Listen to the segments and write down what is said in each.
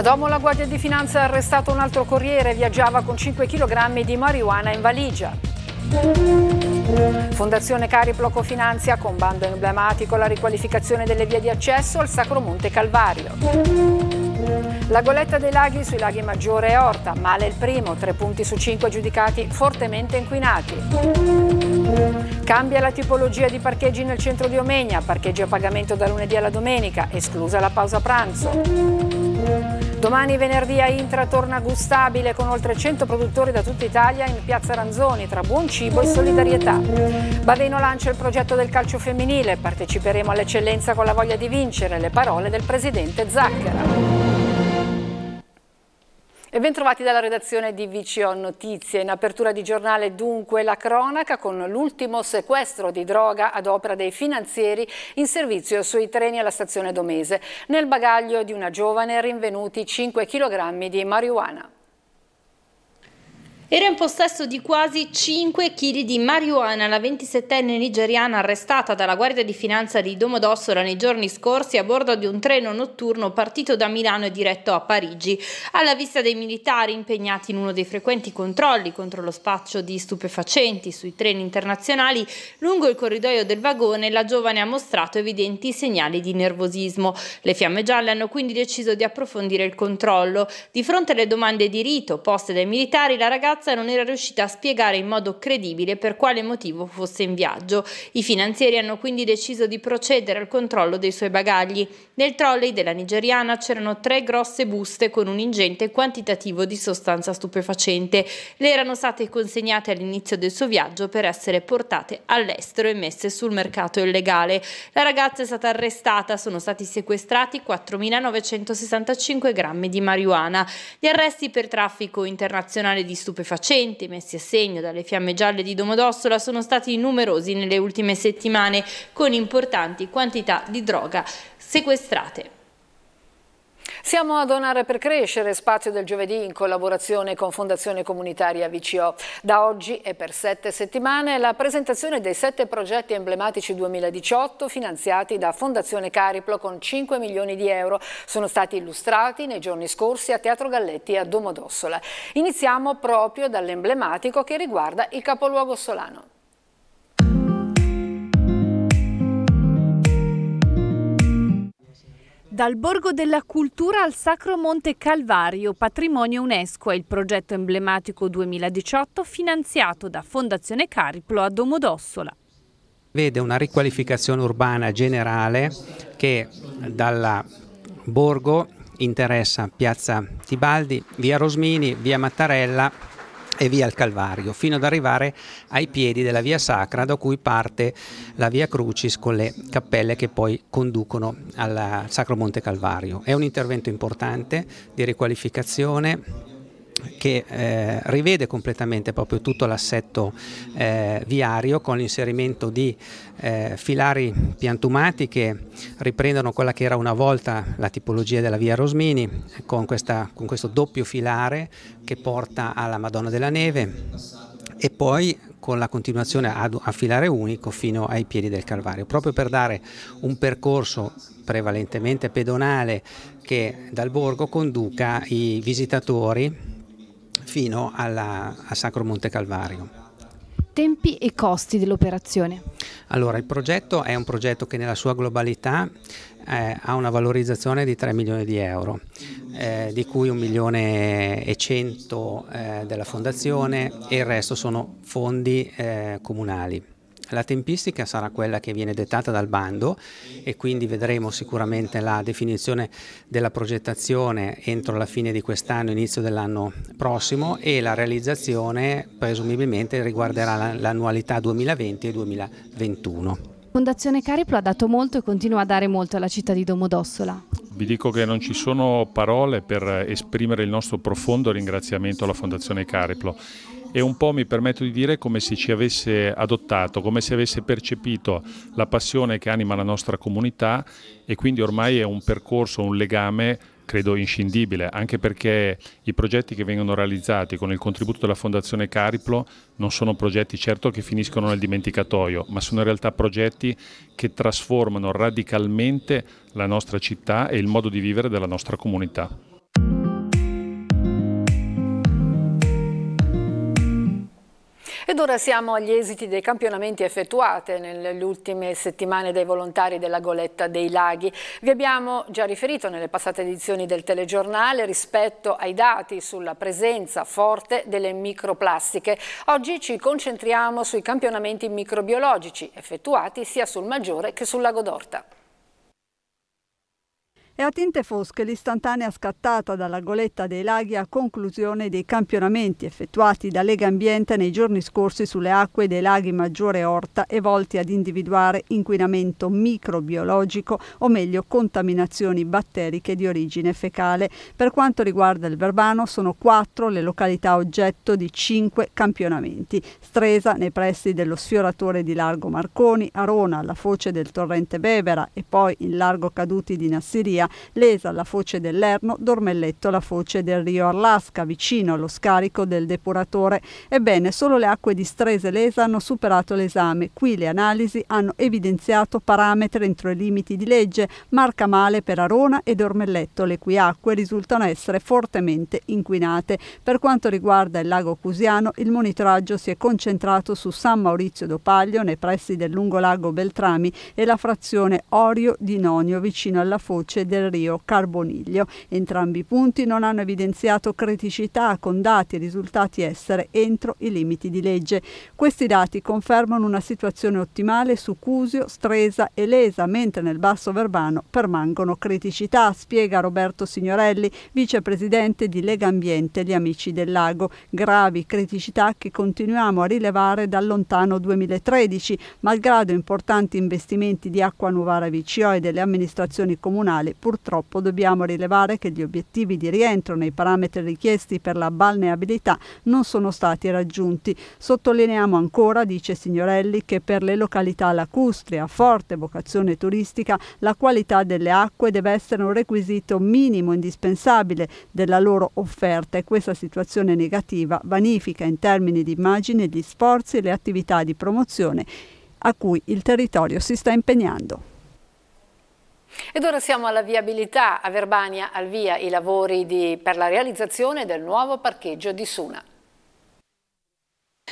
Ad Omo la Guardia di Finanza ha arrestato un altro corriere, viaggiava con 5 kg di marijuana in valigia. Fondazione Cari Ploco Finanzia con bando emblematico la riqualificazione delle vie di accesso al Sacro Monte Calvario. La goletta dei laghi sui laghi Maggiore e Orta, male il primo, 3 punti su 5 giudicati fortemente inquinati. Cambia la tipologia di parcheggi nel centro di Omegna, parcheggi a pagamento da lunedì alla domenica, esclusa la pausa pranzo. Domani venerdì a Intra torna Gustabile con oltre 100 produttori da tutta Italia in piazza Ranzoni tra buon cibo e solidarietà. Baveno lancia il progetto del calcio femminile, parteciperemo all'eccellenza con la voglia di vincere, le parole del presidente Zacchera. E bentrovati dalla redazione di VCO Notizie. In apertura di giornale dunque la cronaca con l'ultimo sequestro di droga ad opera dei finanzieri in servizio sui treni alla stazione Domese. Nel bagaglio di una giovane rinvenuti 5 kg di marijuana. Era in possesso di quasi 5 kg di marijuana la 27enne nigeriana arrestata dalla Guardia di Finanza di Domodossola nei giorni scorsi a bordo di un treno notturno partito da Milano e diretto a Parigi. Alla vista dei militari impegnati in uno dei frequenti controlli contro lo spaccio di stupefacenti sui treni internazionali, lungo il corridoio del vagone la giovane ha mostrato evidenti segnali di nervosismo. Le fiamme gialle hanno quindi deciso di approfondire il controllo. Di fronte alle domande di rito poste dai militari, la ragazza ragazza non era riuscita a spiegare in modo credibile per quale motivo fosse in viaggio. I finanzieri hanno quindi deciso di procedere al controllo dei suoi bagagli. Nel trolley della nigeriana c'erano tre grosse buste con un ingente quantitativo di sostanza stupefacente. Le erano state consegnate all'inizio del suo viaggio per essere portate all'estero e messe sul mercato illegale. La ragazza è stata arrestata, sono stati sequestrati 4.965 grammi di marijuana. Gli arresti per traffico internazionale di stupefacenti stupefacenti messi a segno dalle fiamme gialle di Domodossola sono stati numerosi nelle ultime settimane, con importanti quantità di droga sequestrate. Siamo a Donare per Crescere, spazio del giovedì in collaborazione con Fondazione Comunitaria VCO. Da oggi e per sette settimane la presentazione dei sette progetti emblematici 2018 finanziati da Fondazione Cariplo con 5 milioni di euro. Sono stati illustrati nei giorni scorsi a Teatro Galletti e a Domodossola. Iniziamo proprio dall'emblematico che riguarda il capoluogo solano. Dal Borgo della Cultura al Sacro Monte Calvario, patrimonio UNESCO è il progetto emblematico 2018 finanziato da Fondazione Cariplo a Domodossola. Vede una riqualificazione urbana generale che dalla Borgo interessa Piazza Tibaldi, via Rosmini, via Mattarella e via il Calvario, fino ad arrivare ai piedi della via Sacra da cui parte la via Crucis con le cappelle che poi conducono al Sacro Monte Calvario. È un intervento importante di riqualificazione che eh, rivede completamente proprio tutto l'assetto eh, viario con l'inserimento di eh, filari piantumati che riprendono quella che era una volta la tipologia della via Rosmini con, questa, con questo doppio filare che porta alla Madonna della Neve e poi con la continuazione a filare unico fino ai piedi del Calvario, proprio per dare un percorso prevalentemente pedonale che dal borgo conduca i visitatori fino alla, a Sacro Monte Calvario. Tempi e costi dell'operazione? Allora, il progetto è un progetto che nella sua globalità eh, ha una valorizzazione di 3 milioni di euro, eh, di cui 1 milione e 100 eh, della fondazione e il resto sono fondi eh, comunali. La tempistica sarà quella che viene dettata dal bando e quindi vedremo sicuramente la definizione della progettazione entro la fine di quest'anno, inizio dell'anno prossimo e la realizzazione presumibilmente riguarderà l'annualità 2020 e 2021. Fondazione Cariplo ha dato molto e continua a dare molto alla città di Domodossola. Vi dico che non ci sono parole per esprimere il nostro profondo ringraziamento alla Fondazione Cariplo e un po' mi permetto di dire come se ci avesse adottato, come se avesse percepito la passione che anima la nostra comunità e quindi ormai è un percorso, un legame credo inscindibile, anche perché i progetti che vengono realizzati con il contributo della Fondazione Cariplo non sono progetti certo che finiscono nel dimenticatoio, ma sono in realtà progetti che trasformano radicalmente la nostra città e il modo di vivere della nostra comunità. Ed ora siamo agli esiti dei campionamenti effettuati nelle ultime settimane dai volontari della Goletta dei Laghi. Vi abbiamo già riferito nelle passate edizioni del telegiornale rispetto ai dati sulla presenza forte delle microplastiche. Oggi ci concentriamo sui campionamenti microbiologici effettuati sia sul Maggiore che sul Lago d'Orta. È a tinte fosche l'istantanea scattata dalla goletta dei laghi a conclusione dei campionamenti effettuati da Lega Ambiente nei giorni scorsi sulle acque dei laghi Maggiore Orta e volti ad individuare inquinamento microbiologico o meglio contaminazioni batteriche di origine fecale. Per quanto riguarda il Verbano sono quattro le località oggetto di cinque campionamenti. Stresa nei pressi dello sfioratore di Largo Marconi, Arona alla foce del torrente Bevera e poi in Largo Caduti di Nassiria Lesa la foce dell'Erno, Dormelletto la foce del rio Arlasca, vicino allo scarico del depuratore. Ebbene, solo le acque distrese Lesa hanno superato l'esame. Qui le analisi hanno evidenziato parametri entro i limiti di legge, marca male per Arona e Dormelletto, le cui acque risultano essere fortemente inquinate. Per quanto riguarda il lago Cusiano, il monitoraggio si è concentrato su San Maurizio d'Opaglio, nei pressi del lungo lago Beltrami, e la frazione Orio di Nonio, vicino alla foce del del Rio Carboniglio. Entrambi i punti non hanno evidenziato criticità con dati risultati essere entro i limiti di legge. Questi dati confermano una situazione ottimale su Cusio, Stresa e Lesa, mentre nel Basso Verbano permangono criticità, spiega Roberto Signorelli, vicepresidente di Lega Ambiente Gli Amici del Lago. Gravi criticità che continuiamo a rilevare dal lontano 2013, malgrado importanti investimenti di Acqua Novara Vicio e delle amministrazioni comunali, pur purtroppo dobbiamo rilevare che gli obiettivi di rientro nei parametri richiesti per la balneabilità non sono stati raggiunti. Sottolineiamo ancora, dice Signorelli, che per le località lacustri a forte vocazione turistica la qualità delle acque deve essere un requisito minimo indispensabile della loro offerta e questa situazione negativa vanifica in termini di immagine gli sforzi e le attività di promozione a cui il territorio si sta impegnando. Ed ora siamo alla viabilità. A Verbania al via i lavori di, per la realizzazione del nuovo parcheggio di Suna.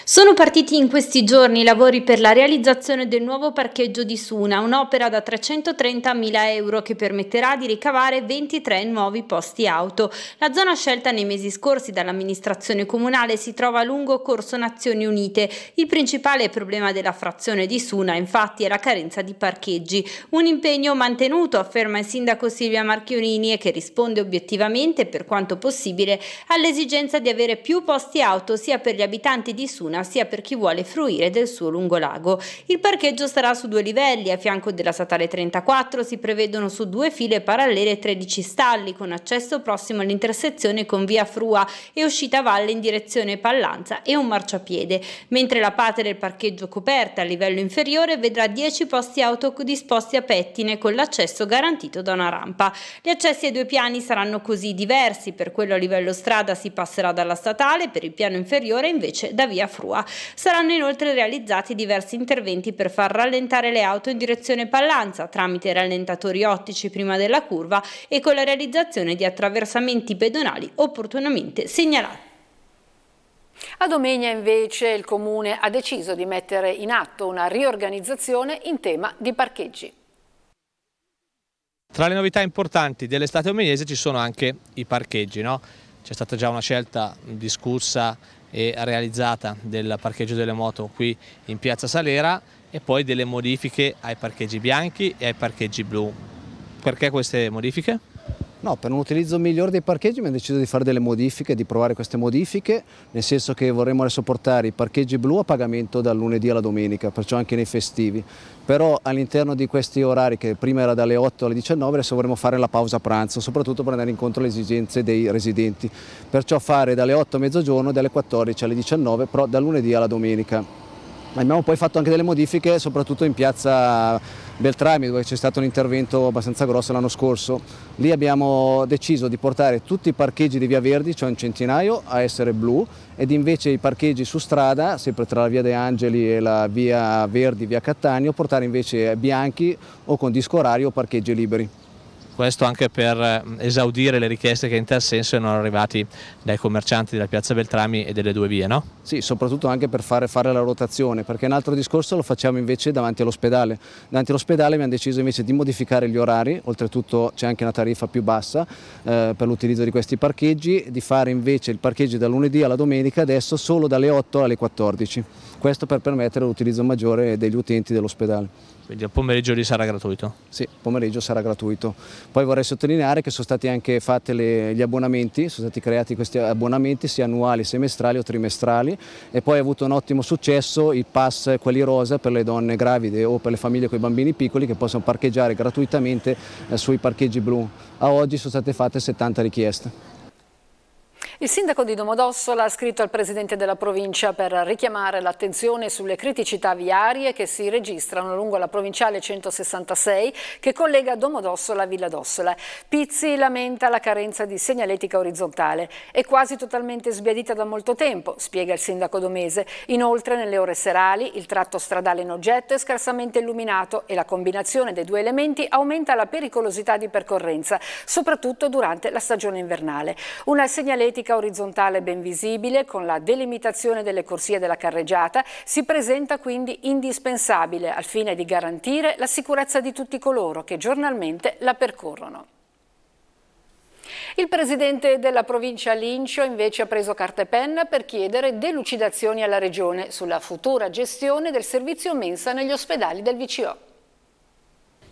Sono partiti in questi giorni i lavori per la realizzazione del nuovo parcheggio di Suna, un'opera da 330.000 euro che permetterà di ricavare 23 nuovi posti auto. La zona scelta nei mesi scorsi dall'amministrazione comunale si trova lungo Corso Nazioni Unite. Il principale problema della frazione di Suna infatti è la carenza di parcheggi. Un impegno mantenuto, afferma il sindaco Silvia Marchionini, e che risponde obiettivamente, per quanto possibile, all'esigenza di avere più posti auto sia per gli abitanti di Suna fortuna sia per chi vuole fruire del suo lungolago. Il parcheggio sarà su due livelli, a fianco della statale 34 si prevedono su due file parallele 13 stalli con accesso prossimo all'intersezione con via Frua e uscita a valle in direzione Pallanza e un marciapiede, mentre la parte del parcheggio coperta a livello inferiore vedrà 10 posti auto disposti a pettine con l'accesso garantito da una rampa. Gli accessi ai due piani saranno così diversi, per quello a livello strada si passerà dalla statale, per il piano inferiore invece da via Frua. Frua. Saranno inoltre realizzati diversi interventi per far rallentare le auto in direzione Pallanza tramite rallentatori ottici prima della curva e con la realizzazione di attraversamenti pedonali opportunamente segnalati. A Domegna invece il Comune ha deciso di mettere in atto una riorganizzazione in tema di parcheggi. Tra le novità importanti dell'estate omenese ci sono anche i parcheggi. No? C'è stata già una scelta discussa e realizzata del parcheggio delle moto qui in piazza Salera e poi delle modifiche ai parcheggi bianchi e ai parcheggi blu. Perché queste modifiche? No, per un utilizzo migliore dei parcheggi abbiamo deciso di fare delle modifiche, di provare queste modifiche, nel senso che vorremmo adesso portare i parcheggi blu a pagamento dal lunedì alla domenica, perciò anche nei festivi. Però all'interno di questi orari, che prima era dalle 8 alle 19, adesso vorremmo fare la pausa pranzo, soprattutto per andare incontro alle esigenze dei residenti. Perciò fare dalle 8 a mezzogiorno e dalle 14 alle 19, però dal lunedì alla domenica. Abbiamo poi fatto anche delle modifiche, soprattutto in piazza Beltrami dove c'è stato un intervento abbastanza grosso l'anno scorso. Lì abbiamo deciso di portare tutti i parcheggi di Via Verdi, cioè un centinaio, a essere blu ed invece i parcheggi su strada, sempre tra la Via De Angeli e la Via Verdi, Via Cattaneo, portare invece bianchi o con disco orario o parcheggi liberi questo anche per esaudire le richieste che in tal senso erano arrivate dai commercianti della piazza Beltrami e delle due vie, no? Sì, soprattutto anche per fare, fare la rotazione, perché un altro discorso lo facciamo invece davanti all'ospedale. Davanti all'ospedale abbiamo deciso invece di modificare gli orari, oltretutto c'è anche una tariffa più bassa eh, per l'utilizzo di questi parcheggi, di fare invece il parcheggio da lunedì alla domenica adesso solo dalle 8 alle 14, questo per permettere l'utilizzo maggiore degli utenti dell'ospedale. Quindi il pomeriggio lì sarà gratuito? Sì, il pomeriggio sarà gratuito. Poi vorrei sottolineare che sono stati anche fatti gli abbonamenti, sono stati creati questi abbonamenti sia annuali, semestrali o trimestrali e poi ha avuto un ottimo successo i pass quelli rosa per le donne gravide o per le famiglie con i bambini piccoli che possono parcheggiare gratuitamente eh, sui parcheggi blu. A oggi sono state fatte 70 richieste. Il sindaco di Domodossola ha scritto al presidente della provincia per richiamare l'attenzione sulle criticità viarie che si registrano lungo la provinciale 166 che collega Domodossola a Villa d'Ossola. Pizzi lamenta la carenza di segnaletica orizzontale. È quasi totalmente sbiadita da molto tempo, spiega il sindaco Domese. Inoltre nelle ore serali il tratto stradale in oggetto è scarsamente illuminato e la combinazione dei due elementi aumenta la pericolosità di percorrenza, soprattutto durante la stagione invernale. Una segnaletica Bonifica orizzontale ben visibile con la delimitazione delle corsie della carreggiata si presenta quindi indispensabile al fine di garantire la sicurezza di tutti coloro che giornalmente la percorrono. Il presidente della provincia Lincio invece ha preso carta e penna per chiedere delucidazioni alla Regione sulla futura gestione del servizio mensa negli ospedali del VCO.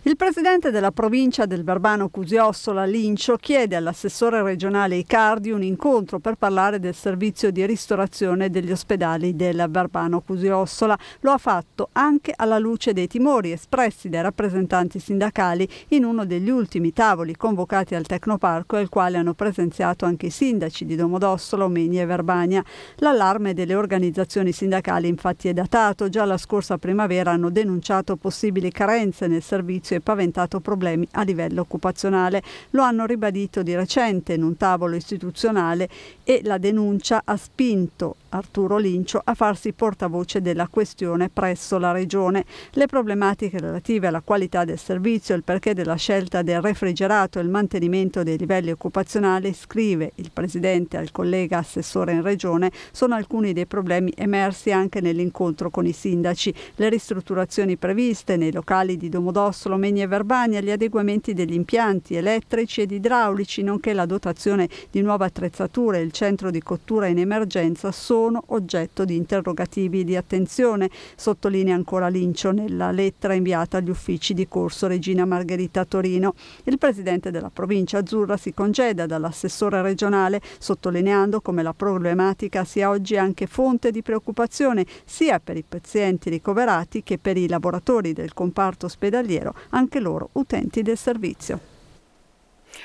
Il presidente della provincia del Verbano Cusiossola, Lincio, chiede all'assessore regionale Icardi un incontro per parlare del servizio di ristorazione degli ospedali del Verbano Cusiossola. Lo ha fatto anche alla luce dei timori espressi dai rappresentanti sindacali in uno degli ultimi tavoli convocati al Tecnoparco al quale hanno presenziato anche i sindaci di Domodossola, Omeni e Verbania. L'allarme delle organizzazioni sindacali infatti è datato. Già la scorsa primavera hanno denunciato possibili carenze nel servizio e paventato problemi a livello occupazionale. Lo hanno ribadito di recente in un tavolo istituzionale e la denuncia ha spinto Arturo Lincio a farsi portavoce della questione presso la Regione. Le problematiche relative alla qualità del servizio, il perché della scelta del refrigerato e il mantenimento dei livelli occupazionali, scrive il Presidente al collega assessore in Regione, sono alcuni dei problemi emersi anche nell'incontro con i sindaci. Le ristrutturazioni previste nei locali di Domodossolo, Meni e Verbania, gli adeguamenti degli impianti elettrici ed idraulici, nonché la dotazione di nuove attrezzature, il centro di cottura in emergenza sono oggetto di interrogativi di attenzione, sottolinea ancora Lincio nella lettera inviata agli uffici di corso Regina Margherita Torino. Il presidente della provincia azzurra si congeda dall'assessore regionale, sottolineando come la problematica sia oggi anche fonte di preoccupazione sia per i pazienti ricoverati che per i lavoratori del comparto ospedaliero, anche loro utenti del servizio.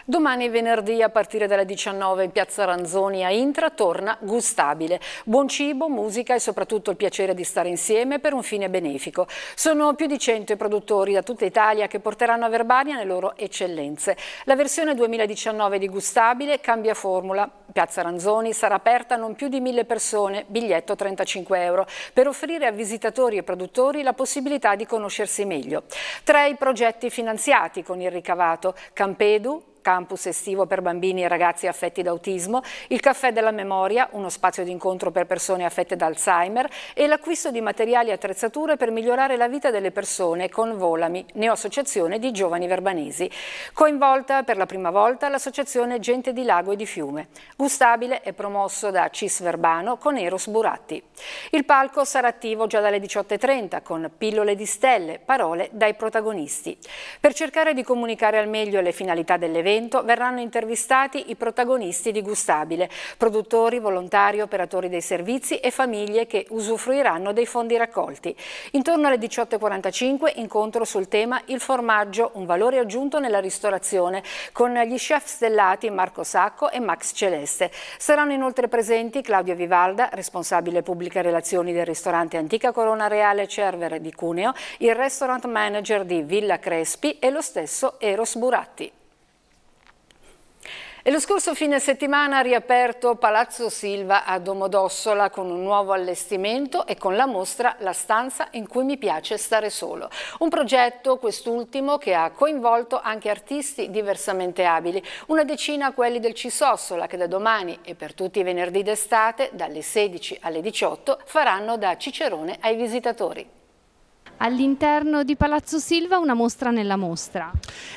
Domani venerdì a partire dalle 19 in piazza Ranzoni a Intra torna Gustabile. Buon cibo, musica e soprattutto il piacere di stare insieme per un fine benefico. Sono più di 100 i produttori da tutta Italia che porteranno a Verbania le loro eccellenze. La versione 2019 di Gustabile cambia formula. Piazza Ranzoni sarà aperta a non più di 1000 persone, biglietto 35 euro, per offrire a visitatori e produttori la possibilità di conoscersi meglio. Tra i progetti finanziati con il ricavato, Campedu, campus estivo per bambini e ragazzi affetti da autismo, il caffè della memoria, uno spazio di incontro per persone affette da Alzheimer e l'acquisto di materiali e attrezzature per migliorare la vita delle persone con Volami, neoassociazione di giovani verbanesi. Coinvolta per la prima volta l'associazione Gente di Lago e di Fiume. Gustabile è promosso da CIS Verbano con Eros Buratti. Il palco sarà attivo già dalle 18.30 con pillole di stelle, parole dai protagonisti. Per cercare di comunicare al meglio le finalità dell'evento dell'evento verranno intervistati i protagonisti di Gustabile, produttori, volontari, operatori dei servizi e famiglie che usufruiranno dei fondi raccolti. Intorno alle 18.45 incontro sul tema Il formaggio, un valore aggiunto nella ristorazione, con gli chef stellati Marco Sacco e Max Celeste. Saranno inoltre presenti Claudio Vivalda, responsabile pubblica relazioni del ristorante Antica Corona Reale Cervere di Cuneo, il restaurant manager di Villa Crespi e lo stesso Eros Buratti. E lo scorso fine settimana ha riaperto Palazzo Silva a Domodossola con un nuovo allestimento e con la mostra La stanza in cui mi piace stare solo. Un progetto, quest'ultimo, che ha coinvolto anche artisti diversamente abili. Una decina quelli del Cisossola che da domani e per tutti i venerdì d'estate, dalle 16 alle 18, faranno da cicerone ai visitatori all'interno di Palazzo Silva una mostra nella mostra.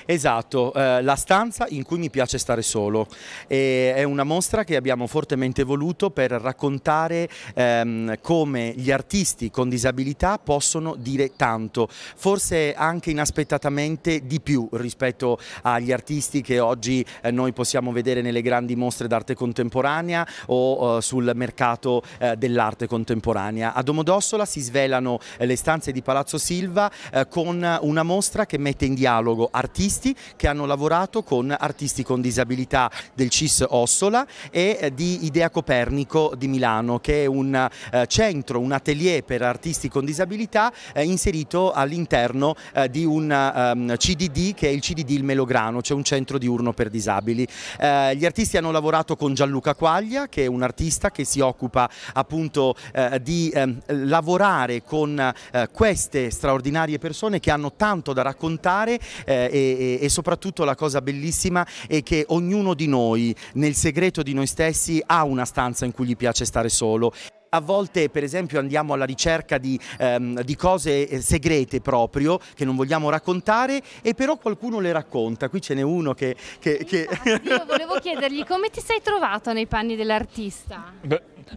Esatto, eh, la stanza in cui mi piace stare solo. E è una mostra che abbiamo fortemente voluto per raccontare ehm, come gli artisti con disabilità possono dire tanto, forse anche inaspettatamente di più rispetto agli artisti che oggi eh, noi possiamo vedere nelle grandi mostre d'arte contemporanea o eh, sul mercato eh, dell'arte contemporanea. A Domodossola si svelano eh, le stanze di Palazzo Palazzo Silva eh, con una mostra che mette in dialogo artisti che hanno lavorato con artisti con disabilità del CIS Ossola e eh, di Idea Copernico di Milano che è un eh, centro, un atelier per artisti con disabilità eh, inserito all'interno eh, di un um, ehm, CDD che è il CDD Il Melograno, cioè un centro diurno per disabili. Eh, gli artisti hanno lavorato con Gianluca Quaglia che è un artista che si occupa appunto di ehm, lavorare con queste straordinarie persone che hanno tanto da raccontare eh, e, e, soprattutto la cosa bellissima è che ognuno di noi nel segreto di noi stessi ha una stanza in cui gli piace stare solo a volte per esempio andiamo alla ricerca di, ehm, di cose eh, segrete proprio che non vogliamo raccontare e però qualcuno le racconta, qui ce n'è uno che... che, che... io volevo chiedergli come ti sei trovato nei panni dell'artista?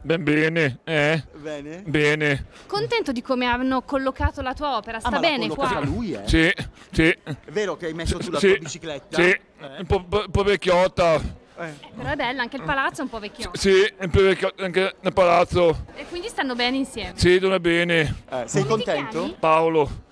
Ben bene, eh? Bene? Bene. Contento di come hanno collocato la tua opera, sta ah, bene qua? lui, eh? Sì, sì. È vero che hai messo sulla sì, tua bicicletta? Sì, eh? un, po', un po' vecchiotta. Eh. eh. Però è bello, anche il palazzo è un po' vecchiotto. Sì, è un po' vecchiotto anche nel palazzo. E quindi stanno bene insieme? Sì, stanno bene. Eh, sei Come contento? Paolo.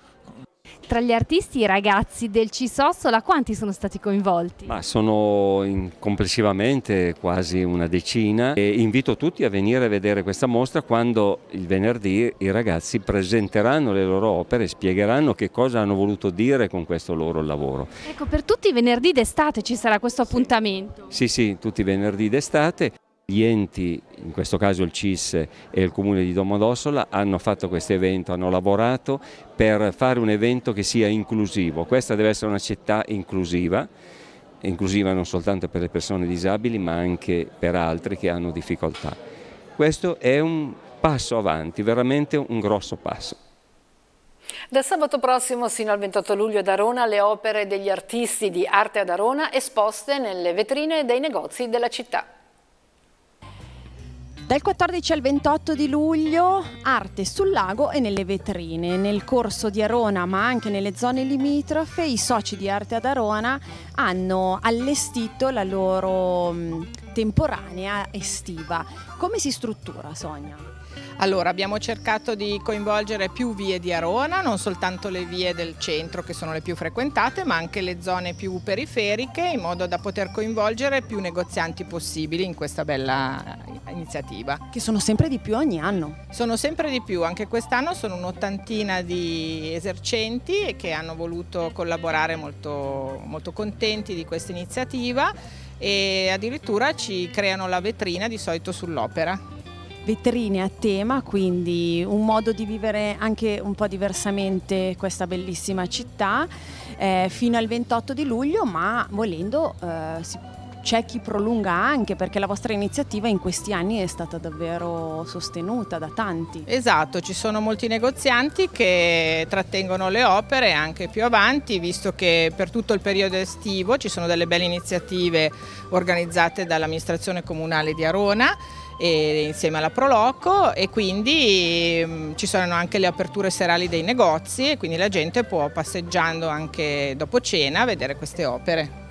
Tra gli artisti i ragazzi del Cisossola quanti sono stati coinvolti? Ma sono complessivamente quasi una decina e invito tutti a venire a vedere questa mostra quando il venerdì i ragazzi presenteranno le loro opere e spiegheranno che cosa hanno voluto dire con questo loro lavoro. Ecco, per tutti i venerdì d'estate ci sarà questo appuntamento? Sì, sì, sì tutti i venerdì d'estate. Gli enti, in questo caso il CIS e il comune di Domodossola, hanno fatto questo evento, hanno lavorato per fare un evento che sia inclusivo. Questa deve essere una città inclusiva inclusiva non soltanto per le persone disabili ma anche per altri che hanno difficoltà. Questo è un passo avanti, veramente un grosso passo. Da sabato prossimo sino al 28 luglio ad Arona le opere degli artisti di arte ad Arona esposte nelle vetrine dei negozi della città. Dal 14 al 28 di luglio arte sul lago e nelle vetrine. Nel corso di Arona, ma anche nelle zone limitrofe, i soci di Arte ad Arona hanno allestito la loro mm, temporanea estiva. Come si struttura, Sonia? Allora, abbiamo cercato di coinvolgere più vie di Arona, non soltanto le vie del centro che sono le più frequentate, ma anche le zone più periferiche, in modo da poter coinvolgere più negozianti possibili in questa bella eh, iniziativa. Che sono sempre di più ogni anno. Sono sempre di più, anche quest'anno sono un'ottantina di esercenti che hanno voluto collaborare molto, molto contenti di questa iniziativa e addirittura ci creano la vetrina di solito sull'opera vetrine a tema, quindi un modo di vivere anche un po' diversamente questa bellissima città eh, fino al 28 di luglio, ma volendo eh, si c'è chi prolunga anche perché la vostra iniziativa in questi anni è stata davvero sostenuta da tanti. Esatto, ci sono molti negozianti che trattengono le opere anche più avanti, visto che per tutto il periodo estivo ci sono delle belle iniziative organizzate dall'amministrazione comunale di Arona insieme alla Proloco e quindi mm, ci sono anche le aperture serali dei negozi e quindi la gente può passeggiando anche dopo cena vedere queste opere.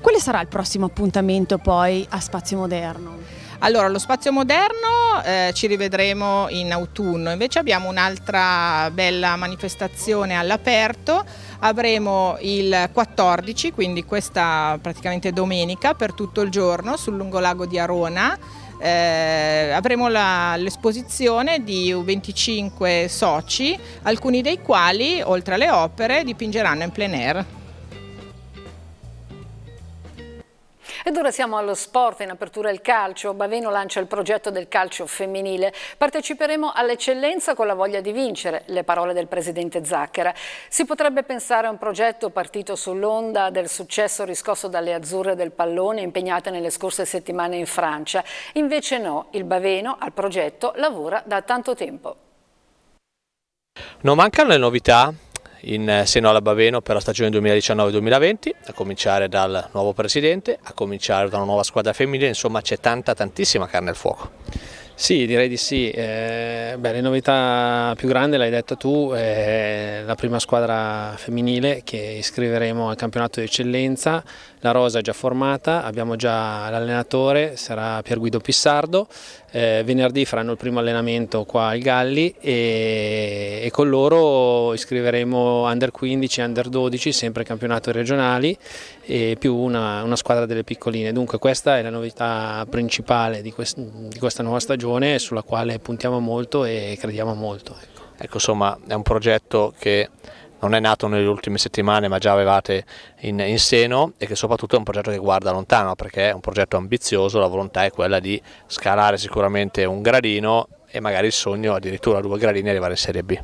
Quale sarà il prossimo appuntamento poi a Spazio Moderno? Allora, lo spazio moderno eh, ci rivedremo in autunno, invece abbiamo un'altra bella manifestazione all'aperto, avremo il 14, quindi questa praticamente domenica per tutto il giorno sul lungolago di Arona eh, avremo l'esposizione di 25 soci, alcuni dei quali, oltre alle opere, dipingeranno in plein air. Ed ora siamo allo sport, in apertura il calcio. Baveno lancia il progetto del calcio femminile. Parteciperemo all'eccellenza con la voglia di vincere, le parole del presidente Zacchera. Si potrebbe pensare a un progetto partito sull'onda del successo riscosso dalle azzurre del pallone impegnate nelle scorse settimane in Francia. Invece no, il Baveno al progetto lavora da tanto tempo. Non mancano le novità, in eh, seno alla Baveno per la stagione 2019-2020, a cominciare dal nuovo presidente, a cominciare da una nuova squadra femminile, insomma c'è tanta tantissima carne al fuoco. Sì, direi di sì. Eh, beh, le novità più grandi, l'hai detta tu, è la prima squadra femminile che iscriveremo al campionato di eccellenza la rosa è già formata, abbiamo già l'allenatore, sarà Pier Guido Pissardo, eh, venerdì faranno il primo allenamento qua al Galli e, e con loro iscriveremo under 15, under 12, sempre campionato regionali e più una, una, squadra delle piccoline. Dunque questa è la novità principale di, quest, di questa nuova stagione sulla quale puntiamo molto e crediamo molto. Ecco, ecco insomma è un progetto che non è nato nelle ultime settimane ma già avevate in, in seno e che soprattutto è un progetto che guarda lontano perché è un progetto ambizioso, la volontà è quella di scalare sicuramente un gradino e magari il sogno addirittura due gradini e arrivare in Serie B.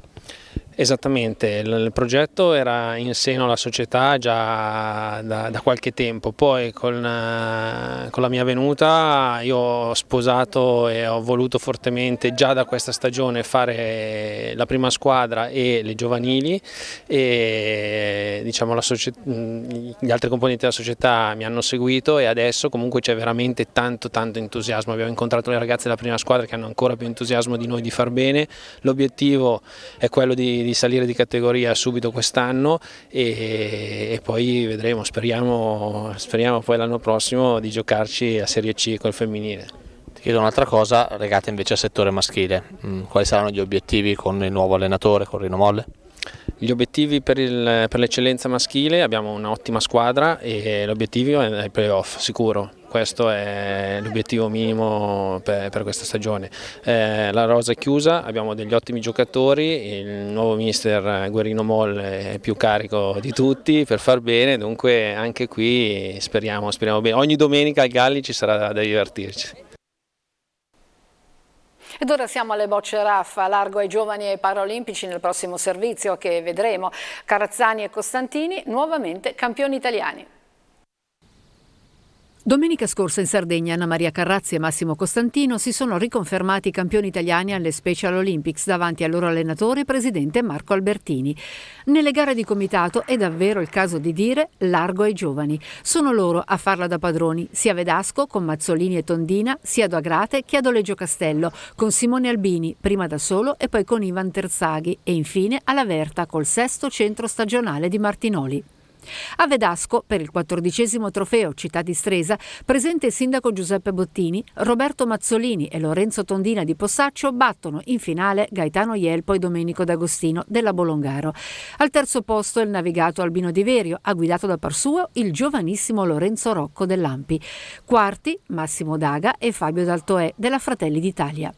Esattamente, il progetto era in seno alla società già da, da qualche tempo, poi con, eh, con, la mia venuta io ho sposato e ho voluto fortemente già da questa stagione fare la prima squadra e le giovanili e diciamo, società, gli altri componenti della società mi hanno seguito e adesso comunque c'è veramente tanto tanto entusiasmo, abbiamo incontrato le ragazze della prima squadra che hanno ancora più entusiasmo di noi di far bene, l'obiettivo è quello di di salire di categoria subito quest'anno e, e, poi vedremo, speriamo, speriamo poi l'anno prossimo di giocarci a Serie C col femminile. Ti chiedo un'altra cosa legata invece al settore maschile, mm, quali saranno gli obiettivi con il nuovo allenatore, con Rino Molle? Gli obiettivi per, l'eccellenza maschile, abbiamo un'ottima squadra e l'obiettivo è il playoff, sicuro. Questo è l'obiettivo minimo per, per, questa stagione. Eh, la rosa è chiusa, abbiamo degli ottimi giocatori, il nuovo mister Guerino Moll è più carico di tutti per far bene, dunque anche qui speriamo, speriamo bene. Ogni domenica al Galli ci sarà da divertirci. Ed ora siamo alle bocce raffa, largo ai giovani e ai paraolimpici nel prossimo servizio che vedremo. Carazzani e Costantini nuovamente campioni italiani. Domenica scorsa in Sardegna Anna Maria Carrazzi e Massimo Costantino si sono riconfermati campioni italiani alle Special Olympics davanti al loro allenatore presidente Marco Albertini. Nelle gare di comitato è davvero il caso di dire largo ai giovani. Sono loro a farla da padroni, sia Vedasco con Mazzolini e Tondina, sia Doagrate che Adolegio Castello, con Simone Albini prima da solo e poi con Ivan Terzaghi e infine alla Verta col sesto centro stagionale di Martinoli. A Vedasco, per il quattordicesimo trofeo Città di Stresa, presente il sindaco Giuseppe Bottini, Roberto Mazzolini e Lorenzo Tondina di Possaccio battono in finale Gaetano Ielpo e Domenico D'Agostino della Bolongaro. Al terzo posto il navigato Albino Di Verio, ha guidato da par suo il giovanissimo Lorenzo Rocco dell'Ampi. Quarti Massimo Daga e Fabio Daltoè della Fratelli d'Italia.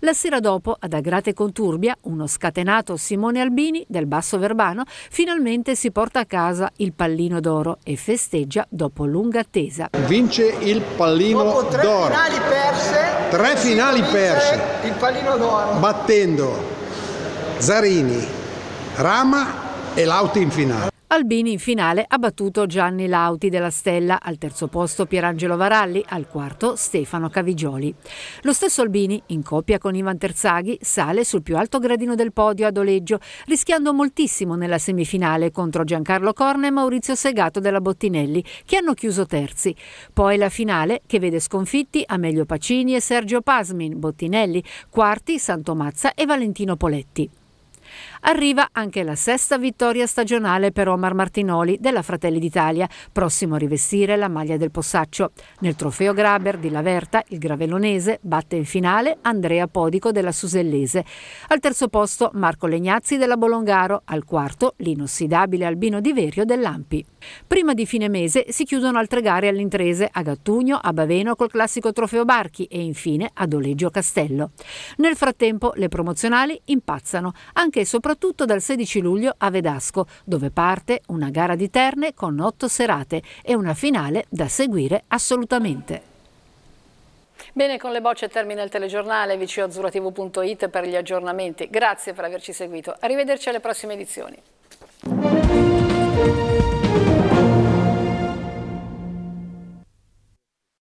La sera dopo, ad Agrate Conturbia, uno scatenato Simone Albini del Basso Verbano finalmente si porta a casa il pallino d'oro e festeggia dopo lunga attesa. Vince il pallino d'oro. Tre finali perse. Tre finali perse. Il pallino d'oro. Battendo Zarini, Rama e Lauti in finale. Albini in finale ha battuto Gianni Lauti della Stella, al terzo posto Pierangelo Varalli, al quarto Stefano Cavigioli. Lo stesso Albini, in coppia con Ivan Terzaghi, sale sul più alto gradino del podio ad Oleggio, rischiando moltissimo nella semifinale contro Giancarlo Corne e Maurizio Segato della Bottinelli, che hanno chiuso terzi. Poi la finale, che vede sconfitti Amelio Pacini e Sergio Pasmin, Bottinelli, quarti Santomazza e Valentino Poletti. Arriva anche la sesta vittoria stagionale per Omar Martinoli della Fratelli d'Italia, prossimo a rivestire la maglia del Possaccio. Nel trofeo Graber di Laverta, il gravellonese batte in finale Andrea Podico della Susellese. Al terzo posto Marco Legnazzi della Bolongaro, al quarto l'inossidabile Albino Di Verio dell'Ampi. Prima di fine mese si chiudono altre gare all'Intrese, a Gattugno, a Baveno col classico trofeo Barchi e infine a Doleggio Castello. Nel frattempo le promozionali impazzano, anche e soprattutto dal 16 luglio a Vedasco, dove parte una gara di terne con otto serate e una finale da seguire assolutamente. Bene, con le bocce termina il telegiornale vcoazzurratv.it per gli aggiornamenti. Grazie per averci seguito. Arrivederci alle prossime edizioni.